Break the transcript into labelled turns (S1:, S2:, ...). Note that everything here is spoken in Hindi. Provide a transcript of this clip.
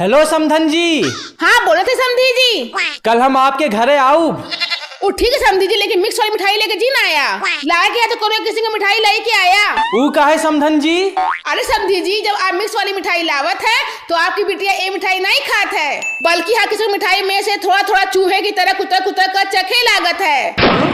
S1: हेलो समधन जी
S2: हाँ बोले थे तो समधी जी
S1: कल हम आपके घरे आऊ
S2: वो ठीक है समधी जी लेकिन मिक्स वाली मिठाई लेके जी ना आया ला के तो करो किसी को मिठाई ले के आया
S3: वो का है समधन जी अरे
S2: समधी जी जब आप मिक्स वाली मिठाई लावत है तो आपकी बिटिया ये मिठाई नहीं खात है बल्कि हाँ किसी मिठाई में से थोड़ा थोड़ा चूहे की तरह कुतर कुतर कर चखे लागत है